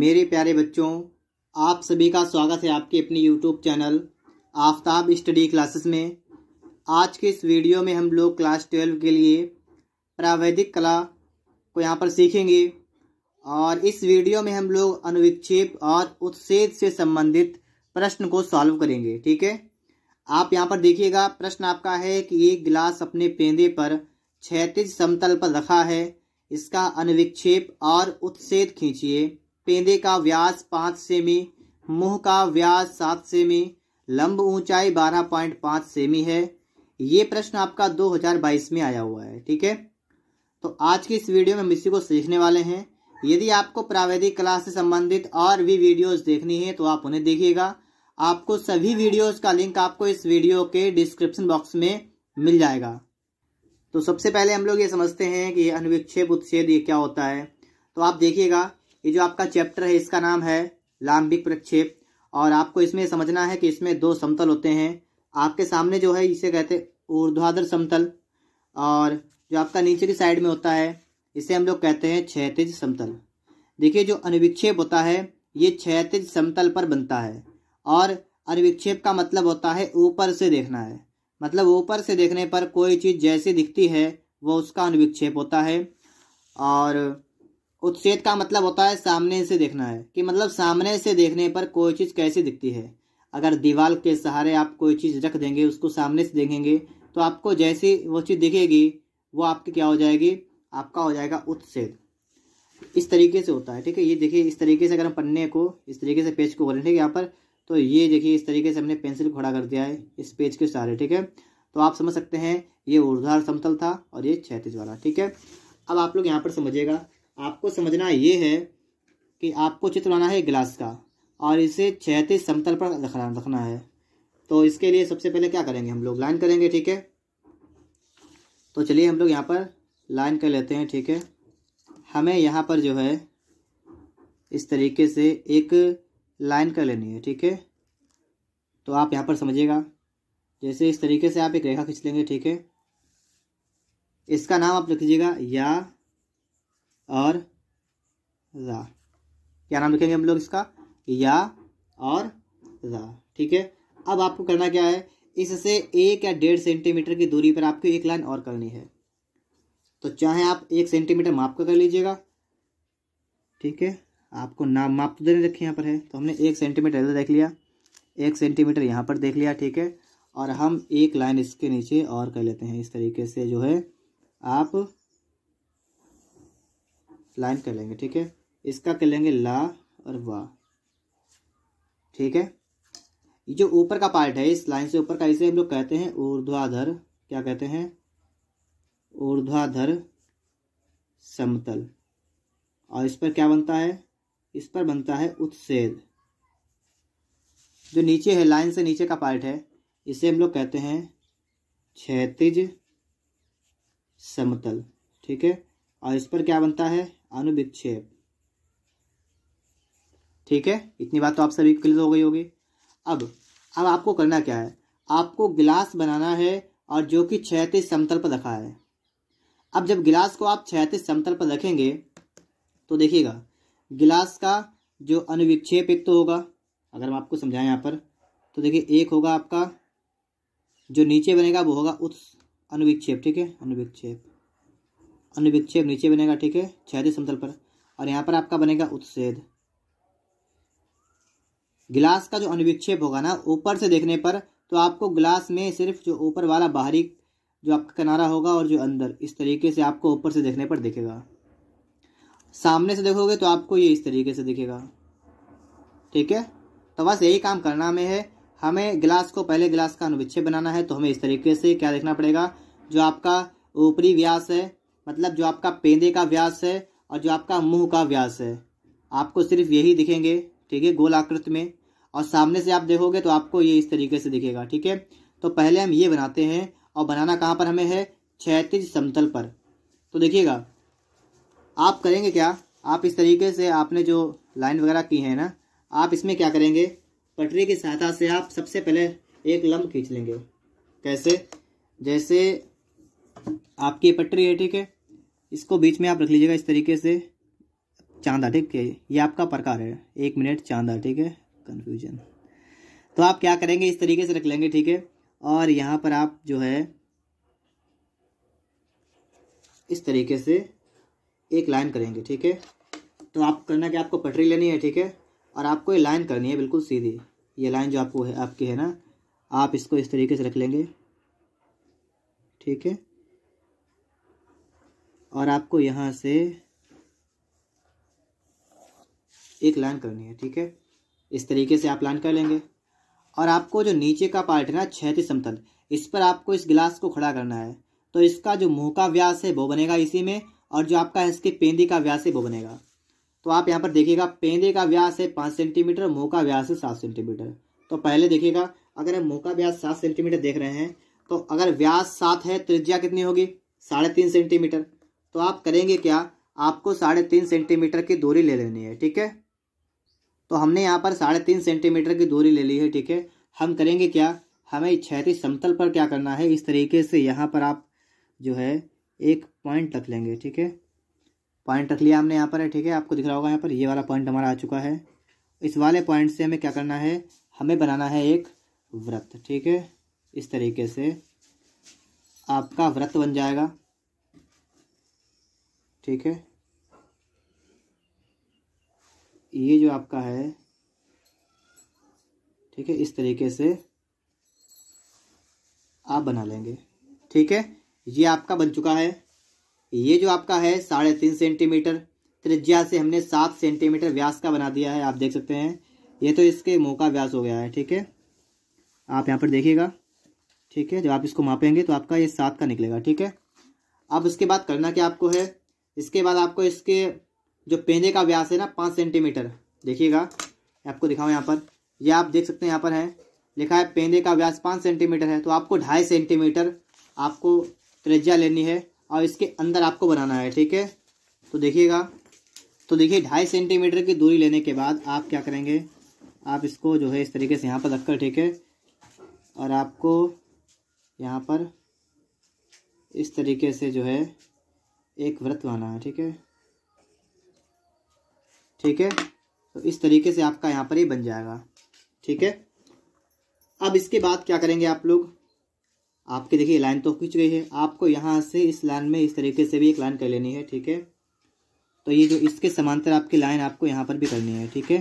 मेरे प्यारे बच्चों आप सभी का स्वागत है आपके अपने YouTube channel Aftab study classes में आज के इस वीडियो में हम लोग क्लास ट्वेल्व के लिए प्रावैधिक कला को यहाँ पर सीखेंगे और इस वीडियो में हम लोग अनुविक्षेप और उत्सेद से संबंधित प्रश्न को सॉल्व करेंगे ठीक है आप यहाँ पर देखिएगा प्रश्न आपका है कि एक गिलास अपने पेंदे पर क्षैतिज समतल पर रखा है इसका अनुविक्षेप और उत्सेद खींचिए पेंदे का व्यास पाँच सेमी मुंह का व्यास सात सेमी लंब ऊंचाई बारह पॉइंट पाँच सेमी है ये प्रश्न आपका 2022 में आया हुआ है ठीक है तो आज की इस वीडियो में हम इसी को सीखने वाले हैं यदि आपको प्रावैधिक क्लास से संबंधित और भी वीडियोस देखनी है तो आप उन्हें देखिएगा आपको सभी वीडियोस का लिंक आपको इस वीडियो के डिस्क्रिप्शन बॉक्स में मिल जाएगा तो सबसे पहले हम लोग ये समझते हैं कि अनुविक्षेप उच्छेद ये क्या होता है तो आप देखिएगा ये जो आपका चैप्टर है इसका नाम है लांबिक प्रक्षेप और आपको इसमें समझना है कि इसमें दो समतल होते हैं आपके सामने जो है इसे कहते हैं ऊर्ध्वाधर समतल और जो आपका नीचे की साइड में होता है इसे हम लोग कहते हैं क्षैतिज समतल देखिए जो अनुविक्षेप होता है ये क्षैतिज समतल पर बनता है और अनुविक्षेप का मतलब होता है ऊपर से देखना है मतलब ऊपर से देखने पर कोई चीज़ जैसी दिखती है वो उसका अनुविक्षेप होता है और उत्सेद का मतलब होता है सामने से देखना है कि मतलब सामने से देखने पर कोई चीज़ कैसी दिखती है अगर दीवार के सहारे आप कोई चीज़ रख देंगे उसको सामने से देखेंगे तो आपको जैसी वो चीज़ दिखेगी वो आपकी क्या हो जाएगी आपका हो जाएगा उत्सेद इस तरीके से होता है ठीक है ये देखिए इस तरीके से अगर हम पन्ने को इस तरीके से पेज को खोलें ठीक है यहाँ पर तो ये देखिए इस तरीके से हमने पेंसिल को खड़ा कर दिया है इस पेज के सहारे ठीक है तो आप समझ सकते हैं ये ऊर्धार समतल था और ये क्षैतिज वाला ठीक है अब आप लोग यहाँ पर समझिएगा आपको समझना ये है कि आपको चित्र बनाना है गिलास का और इसे छहते समतल पर रखना रखना है तो इसके लिए सबसे पहले क्या करेंगे हम लोग लाइन करेंगे ठीक है तो चलिए हम लोग यहाँ पर लाइन कर लेते हैं ठीक है हमें यहाँ पर जो है इस तरीके से एक लाइन कर लेनी है ठीक है तो आप यहाँ पर समझिएगा जैसे इस तरीके से आप एक रेखा खींच लेंगे ठीक है इसका नाम आप लिख लीजिएगा या और रा क्या नाम लिखेंगे हम लोग इसका या और रा ठीक है अब आपको करना क्या है इससे एक या डेढ़ सेंटीमीटर की दूरी पर आपको एक लाइन और करनी है तो चाहे आप एक सेंटीमीटर माप का कर लीजिएगा ठीक है आपको नाम माप तो देने रखे यहाँ पर है तो हमने एक सेंटीमीटर इधर देख लिया एक सेंटीमीटर यहाँ पर देख लिया ठीक है और हम एक लाइन इसके नीचे और कर लेते हैं इस तरीके से जो है आप लाइन कर लेंगे ठीक है इसका कर लेंगे ला और वाह ठीक है ये जो ऊपर का पार्ट है इस लाइन से ऊपर का इसे हम लोग कहते हैं ऊर्ध्वाधर क्या कहते हैं ऊर्ध्वाधर समतल और इस पर क्या बनता है इस पर बनता है उत्सेद जो नीचे है लाइन से नीचे का पार्ट है इसे हम लोग कहते हैं क्षेत्रिज समतल ठीक है और इस पर क्या बनता है अनुविक्षेप ठीक है इतनी बात तो आप सभी क्लियर हो गई होगी अब अब आपको करना क्या है आपको गिलास बनाना है और जो कि छहतीस समतल पर रखा है अब जब गिलास को आप क्षैतिज समतल पर रखेंगे तो देखिएगा गिलास का जो अनुविक्षेप एक तो होगा अगर हम आपको समझाएं यहाँ पर तो देखिए एक होगा आपका जो नीचे बनेगा वो होगा उस अनुविक्षेप ठीक है अनुविक्षेप अनुविक्षेप नीचे बनेगा ठीक है क्षैतिज समतल पर और यहाँ पर आपका बनेगा उत्सेद गिलास का जो अनुविक्षेप होगा ना ऊपर से देखने पर तो आपको गिलास में सिर्फ जो ऊपर वाला बाहरी जो आपका किनारा होगा और जो अंदर इस तरीके से आपको ऊपर से देखने पर दिखेगा सामने से देखोगे तो आपको ये इस तरीके से दिखेगा ठीक है तो बस यही काम करना में है हमें गिलास को पहले गिलास का अनुविच्छेद बनाना है तो हमें इस तरीके से क्या देखना पड़ेगा जो आपका ऊपरी व्यास है मतलब जो आपका पेंदे का व्यास है और जो आपका मुंह का व्यास है आपको सिर्फ यही दिखेंगे ठीक है गोल आकृत में और सामने से आप देखोगे तो आपको ये इस तरीके से दिखेगा ठीक है तो पहले हम ये बनाते हैं और बनाना कहाँ पर हमें है क्षैतिज समतल पर तो देखिएगा आप करेंगे क्या आप इस तरीके से आपने जो लाइन वगैरह की है ना आप इसमें क्या करेंगे पटरी की सहायता से आप सबसे पहले एक लम्ब खींच लेंगे कैसे जैसे आपकी पटरी है ठीक है इसको बीच में आप रख लीजिएगा इस तरीके से चांदा ठीक है ये आपका प्रकार है एक मिनट चांदा ठीक है कन्फ्यूजन तो आप क्या करेंगे इस तरीके से रख लेंगे ठीक है और यहाँ पर आप जो है इस तरीके से एक लाइन करेंगे ठीक है तो आप करना कि आपको पटरी लेनी है ठीक है और आपको ये लाइन करनी है बिल्कुल सीधी ये लाइन जो आपको है आपकी है ना आप इसको इस तरीके से रख लेंगे ठीक है और आपको यहाँ से एक लाइन करनी है ठीक है इस तरीके से आप लाइन कर लेंगे और आपको जो नीचे का पार्ट है ना क्षैतिज समतल इस पर आपको इस गिलास को खड़ा करना है तो इसका जो मुंह का व्यास है वो बनेगा इसी में और जो आपका इसके पेंदे का व्यास है वो बनेगा तो आप यहाँ पर देखिएगा पेंदे का व्यास है पाँच सेंटीमीटर मुँह का व्यास है सात सेंटीमीटर तो पहले देखिएगा अगर हम मुँह का व्यास सात सेंटीमीटर देख रहे हैं तो अगर व्यास सात है त्रिज्या कितनी होगी साढ़े तीन सेंटीमीटर तो आप करेंगे क्या आपको साढ़े तीन सेंटीमीटर की दूरी ले लेनी है ठीक है तो हमने यहाँ पर साढ़े तीन सेंटीमीटर की दूरी ले ली है ठीक है हम करेंगे क्या हमें छहती समतल पर क्या करना है इस तरीके से यहाँ पर आप जो है एक पॉइंट रख लेंगे ठीक है पॉइंट रख लिया हमने यहाँ पर है ठीक है आपको दिख रहा होगा यहाँ पर ये वाला पॉइंट हमारा आ चुका है इस वाले पॉइंट से हमें क्या करना है हमें बनाना है एक व्रत ठीक है इस तरीके से आपका व्रत बन जाएगा ठीक है ये जो आपका है ठीक है इस तरीके से आप बना लेंगे ठीक है ये आपका बन चुका है ये जो आपका है साढ़े तीन सेंटीमीटर त्रिज्या से हमने सात सेंटीमीटर व्यास का बना दिया है आप देख सकते हैं ये तो इसके मुँह का व्यास हो गया है ठीक है आप यहाँ पर देखिएगा ठीक है जब आप इसको मापेंगे तो आपका ये सात का निकलेगा ठीक है अब उसके बाद करना क्या आपको है इसके बाद आपको इसके जो पेने का व्यास है ना पाँच सेंटीमीटर देखिएगा आपको दिखाऊँ यहाँ पर यह आप देख सकते हैं यहाँ पर है लिखा है पेने का व्यास पाँच सेंटीमीटर है तो आपको ढाई सेंटीमीटर आपको त्रिज्या लेनी है और इसके अंदर आपको बनाना है ठीक है तो देखिएगा तो देखिए ढाई सेंटीमीटर की दूरी लेने के बाद आप क्या करेंगे आप इसको जो है इस तरीके से यहाँ पर रखकर ठीक है और आपको यहाँ पर इस तरीके से जो है एक व्रत लाना है ठीक है ठीक है तो इस तरीके से आपका यहाँ पर ही बन जाएगा ठीक है अब इसके बाद क्या करेंगे आप लोग आपके देखिए लाइन तो खींच गई है आपको यहाँ से इस लाइन में इस तरीके से भी एक लाइन कर लेनी है ठीक है तो ये जो इसके समांतर आपकी लाइन आपको यहाँ पर भी करनी है ठीक है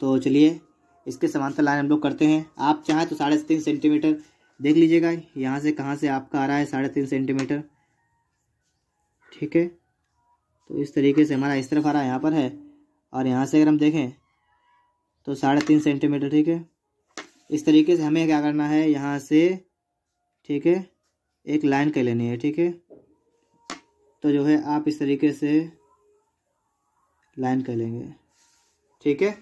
तो चलिए इसके समांतर लाइन हम लोग करते हैं आप चाहें तो साढ़े तीन सेंटीमीटर देख लीजिएगा यहाँ से कहाँ से आपका आ रहा है साढ़े तीन सेंटीमीटर ठीक है तो इस तरीके से हमारा इस तरफ आ रहा यहाँ पर है और यहाँ से अगर हम देखें तो साढ़े तीन सेंटीमीटर ठीक है इस तरीके से हमें क्या करना है यहाँ से ठीक है एक लाइन कर लेनी है ठीक है तो जो है आप इस तरीके से लाइन कर लेंगे ठीक है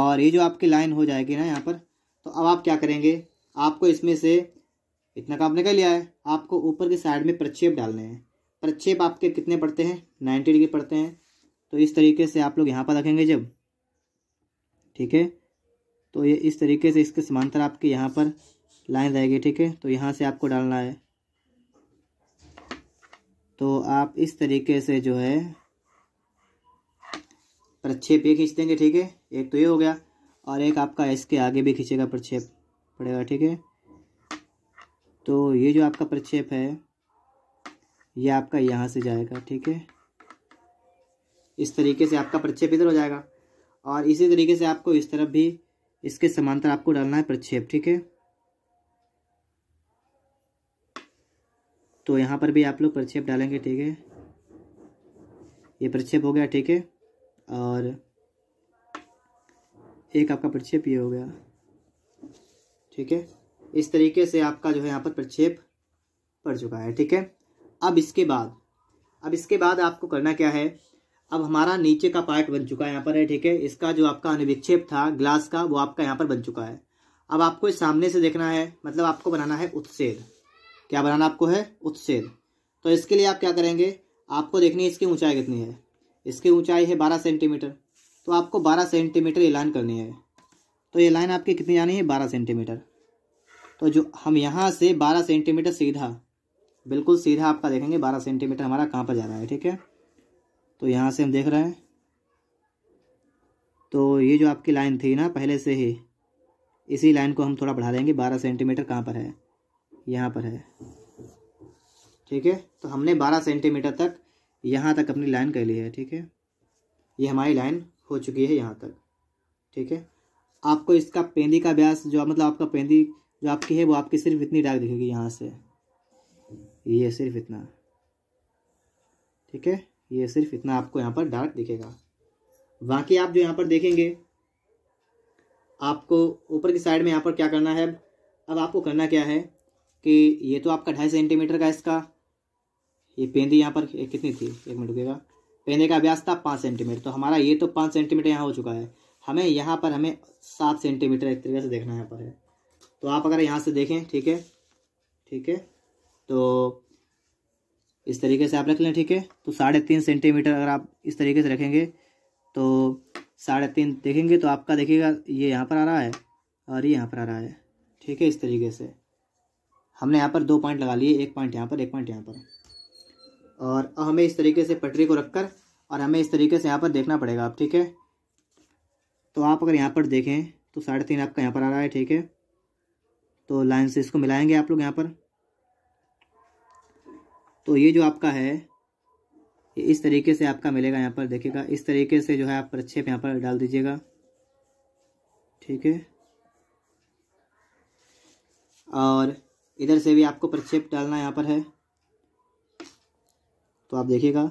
और ये जो आपकी लाइन हो जाएगी ना यहाँ पर तो अब आप क्या करेंगे आपको इसमें से इतना तो काम निकल लिया है आपको ऊपर की साइड में प्रक्षेप डालने हैं प्रक्षेप आपके कितने पड़ते हैं नाइन्टी डिग्री पड़ते हैं तो इस तरीके से आप लोग यहाँ पर रखेंगे जब ठीक है तो ये इस तरीके से इसके समांतर आपके यहाँ पर लाइन रहेगी ठीक है तो यहाँ से आपको डालना है तो आप इस तरीके से जो है प्रक्षेप ये खींच देंगे ठीक है एक तो ये हो गया और एक आपका इसके आगे भी खींचेगा प्रक्षेप पड़ेगा ठीक है तो ये जो आपका प्रक्षेप है ये यह आपका यहाँ से जाएगा ठीक है इस तरीके से आपका प्रक्षेप इधर हो जाएगा और इसी तरीके से आपको इस तरफ भी इसके समांतर आपको डालना है प्रक्षेप ठीक है तो यहाँ पर भी आप लोग प्रक्षेप डालेंगे ठीक है ये प्रक्षेप हो गया ठीक है और एक आपका प्रक्षेप ये हो गया ठीक है इस तरीके से आपका जो है यहाँ पर प्रक्षेप पड़ चुका है ठीक है अब इसके बाद अब इसके बाद आपको करना क्या है अब हमारा नीचे का पार्ट बन चुका है यहाँ पर है ठीक है इसका जो आपका अनुविक्षेप था ग्लास का वो आपका यहाँ पर बन चुका है अब आपको सामने से देखना है मतलब आपको बनाना है उत्सेद क्या बनाना आपको है उत्सेद तो इसके लिए आप क्या करेंगे आपको देखनी है इसकी ऊंचाई कितनी है इसकी ऊंचाई है बारह सेंटीमीटर तो आपको बारह सेंटीमीटर ये लाइन करनी है तो ये लाइन आपकी कितनी जानी है बारह सेंटीमीटर तो जो हम यहाँ से बारह सेंटीमीटर सीधा बिल्कुल सीधा आपका देखेंगे बारह सेंटीमीटर हमारा कहाँ पर जा रहा है ठीक है तो यहाँ से हम देख रहे हैं तो ये जो आपकी लाइन थी ना पहले से ही इसी लाइन को हम थोड़ा बढ़ा देंगे बारह सेंटीमीटर कहाँ पर है यहाँ पर है ठीक है तो हमने बारह सेंटीमीटर तक यहाँ तक अपनी लाइन कर ली है ठीक है ये हमारी लाइन हो चुकी है यहाँ तक ठीक है आपको इसका पेंदी का व्यास जो मतलब आपका पेंदी जो आपकी है वो आपकी सिर्फ इतनी डाक दिखेगी यहाँ से ये सिर्फ इतना ठीक है ये सिर्फ इतना आपको यहाँ पर डार्क दिखेगा बाकी आप जो यहाँ पर देखेंगे आपको ऊपर की साइड में यहाँ पर क्या करना है अब आपको करना क्या है कि ये तो आपका ढाई सेंटीमीटर का इसका ये पेंदी यहाँ पर कितनी थी एक मिनट रुकेगा पेंदे का व्यास था पाँच सेंटीमीटर तो हमारा ये तो पाँच सेंटीमीटर यहाँ हो चुका है हमें यहाँ पर हमें सात सेंटीमीटर एक तरीके से देखना यहाँ पर है तो आप अगर यहाँ से देखें ठीक है ठीक है तो इस तरीके से आप रख लें ठीक है तो साढ़े तीन सेंटीमीटर अगर आप इस तरीके से रखेंगे तो साढ़े तीन देखेंगे तो आपका देखिएगा ये यहाँ पर आ रहा है और ये यहाँ पर आ रहा है ठीक है इस तरीके से हमने यहाँ पर दो पॉइंट लगा लिए एक पॉइंट यहाँ पर एक पॉइंट यहाँ पर और हमें इस तरीके से पटरी को रखकर और हमें इस तरीके से यहाँ पर देखना पड़ेगा आप ठीक है तो आप अगर यहाँ पर देखें तो साढ़े तीन आपका यहाँ पर आ रहा है ठीक है तो लाइन से इसको मिलाएंगे आप लोग यहाँ पर तो ये जो आपका है ये इस तरीके से आपका मिलेगा यहाँ पर देखिएगा इस तरीके से जो है आप प्रक्षेप यहाँ पर डाल दीजिएगा ठीक है और इधर से भी आपको प्रक्षेप डालना यहाँ पर है तो आप देखिएगा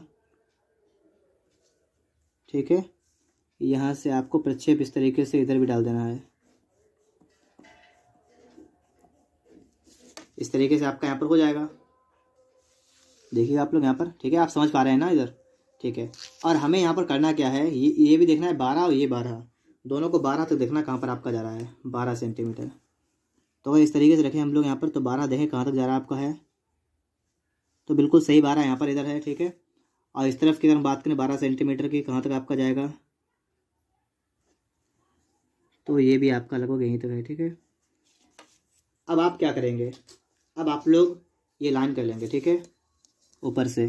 ठीक है यहाँ से आपको प्रक्षेप इस तरीके से इधर भी डाल देना है इस तरीके से आपका यहाँ पर हो जाएगा देखिए आप लोग यहाँ पर ठीक है आप समझ पा रहे हैं ना इधर ठीक है और हमें यहाँ पर करना क्या है ये ये भी देखना है बारह और ये बारह दोनों को बारह तक देखना कहाँ पर आपका जा रहा है बारह सेंटीमीटर तो अगर इस तरीके से रखें हम लोग यहाँ पर तो बारह देखें कहाँ तक जा रहा है आपका है तो बिल्कुल सही बारह यहाँ पर इधर है ठीक है और इस तरफ की अगर हम बात करें बारह सेंटीमीटर की कहाँ तक आपका जाएगा तो ये भी आपका लगभग यहीं तक है ठीक है अब आप क्या करेंगे अब आप लोग ये लाइन कर लेंगे ठीक है ऊपर से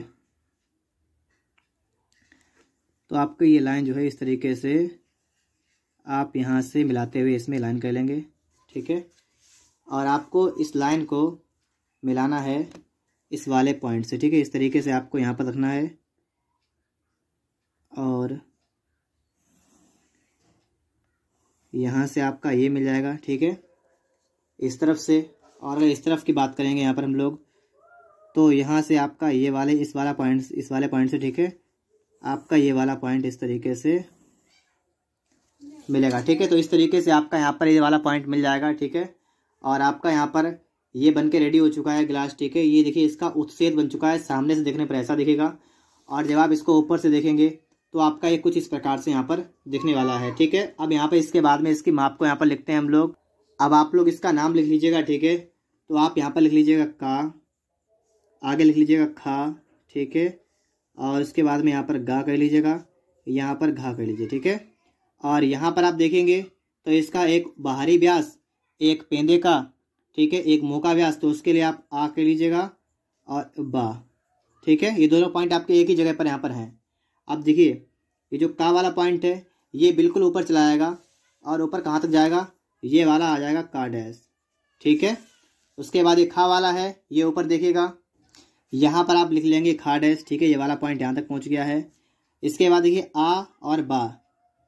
तो आपको ये लाइन जो है इस तरीके से आप यहाँ से मिलाते हुए इसमें लाइन कर लेंगे ठीक है और आपको इस लाइन को मिलाना है इस वाले पॉइंट से ठीक है इस तरीके से आपको यहाँ पर रखना है और यहाँ से आपका ये मिल जाएगा ठीक है इस तरफ से और अगर इस तरफ की बात करेंगे यहाँ पर हम लोग तो यहाँ से आपका ये वाले इस वाला पॉइंट इस वाले पॉइंट से ठीक है आपका ये वाला पॉइंट इस तरीके से मिलेगा ठीक है तो इस तरीके से आपका यहाँ पर ये वाला पॉइंट मिल जाएगा ठीक है और आपका यहाँ पर ये बन के रेडी हो चुका है ग्लास ठीक है ये देखिए इसका उत्सेद बन चुका है सामने से देखने पर ऐसा दिखेगा और जब आप इसको ऊपर से देखेंगे तो आपका ये कुछ इस प्रकार से यहाँ पर दिखने वाला है ठीक है अब यहाँ पर इसके बाद में इसकी माप को यहाँ पर लिखते हैं हम लोग अब आप लोग इसका नाम लिख लीजिएगा ठीक है तो आप यहाँ पर लिख लीजिएगा का आगे लिख लीजिएगा खा ठीक है और उसके बाद में यहाँ पर गा कर लीजिएगा यहाँ पर घा कर लीजिए ठीक है और यहाँ पर आप देखेंगे तो इसका एक बाहरी व्यास एक पेंदे का ठीक है एक मोका व्यास तो उसके लिए आप आ कर लीजिएगा और बा ठीक है ये दोनों पॉइंट आपके एक ही जगह पर यहाँ पर हैं अब देखिए ये जो का वाला पॉइंट है ये बिल्कुल ऊपर चला जाएगा और ऊपर कहाँ तक जाएगा ये वाला आ जाएगा का डैस ठीक है उसके बाद ये खा वाला है ये ऊपर देखिएगा यहाँ पर आप लिख लेंगे खा डैश ठीक है ये वाला पॉइंट यहाँ तक पहुँच गया है इसके बाद देखिए आ और बा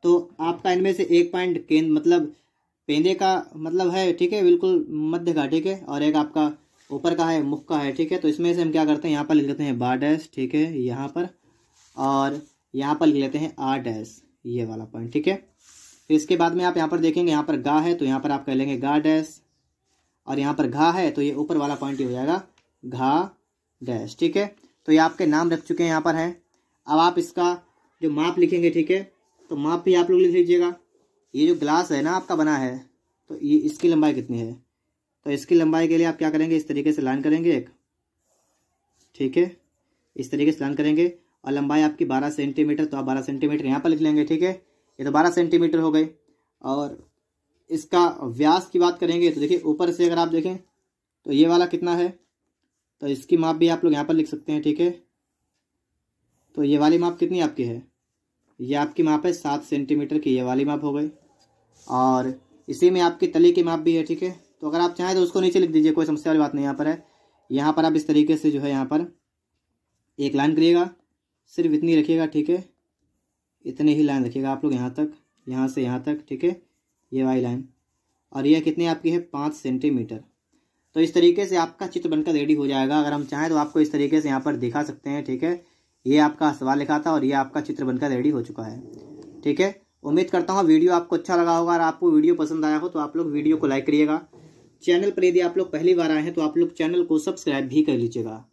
तो आपका इनमें से एक पॉइंट केंद्र मतलब पेंदे का मतलब है ठीक है बिल्कुल मध्य का ठीक है और एक आपका ऊपर का है मुख का है ठीक है तो इसमें से हम क्या करते हैं यहाँ पर लिख लेते हैं बा डैश ठीक है यहाँ पर और यहाँ पर लिख लेते हैं आ डैश ये वाला पॉइंट ठीक है फिर इसके बाद में आप यहाँ पर देखेंगे यहाँ पर गा है तो यहाँ पर आप कह लेंगे गा डैश और यहाँ पर घा है तो ये ऊपर वाला पॉइंट ही हो जाएगा घा डैश ठीक है तो ये आपके नाम रख चुके हैं यहाँ पर है अब आप इसका जो माप लिखेंगे ठीक है तो माप भी आप लोग लिख लीजिएगा ये जो ग्लास है ना आपका बना है तो ये इसकी लंबाई कितनी है तो इसकी लंबाई के लिए आप क्या करेंगे इस तरीके से लाइन करेंगे एक ठीक है इस तरीके से लाइन करेंगे और लंबाई आपकी बारह सेंटीमीटर तो आप बारह सेंटीमीटर यहाँ पर लिख लेंगे ठीक है ये तो बारह सेंटीमीटर हो गए और इसका व्यास की बात करेंगे तो देखिए ऊपर से अगर आप देखें तो ये वाला कितना है तो इसकी माप भी आप लोग यहाँ पर लिख सकते हैं ठीक है तो ये वाली माप कितनी आपकी है ये आपकी माप है सात सेंटीमीटर की ये वाली माप हो गई और इसी में आपकी तली की माप भी है ठीक है तो अगर आप चाहें तो उसको नीचे लिख दीजिए कोई समस्या वाली बात नहीं यहाँ पर है यहाँ पर आप इस तरीके से जो है यहाँ पर एक लाइन करिएगा सिर्फ इतनी रखिएगा ठीक है इतने ही लाइन रखिएगा आप लोग यहाँ तक यहाँ से यहाँ तक ठीक है ये वाली लाइन और यह कितनी आपकी है पाँच सेंटीमीटर तो इस तरीके से आपका चित्र बनकर रेडी हो जाएगा अगर हम चाहें तो आपको इस तरीके से यहाँ पर दिखा सकते हैं ठीक है ये आपका सवाल लिखा था और ये आपका चित्र बनकर रेडी हो चुका है ठीक है उम्मीद करता हूँ वीडियो आपको अच्छा लगा होगा और आपको वीडियो पसंद आया हो तो आप लोग वीडियो को लाइक करिएगा चैनल पर यदि आप लोग पहली बार आए हैं तो आप लोग चैनल को सब्सक्राइब भी कर लीजिएगा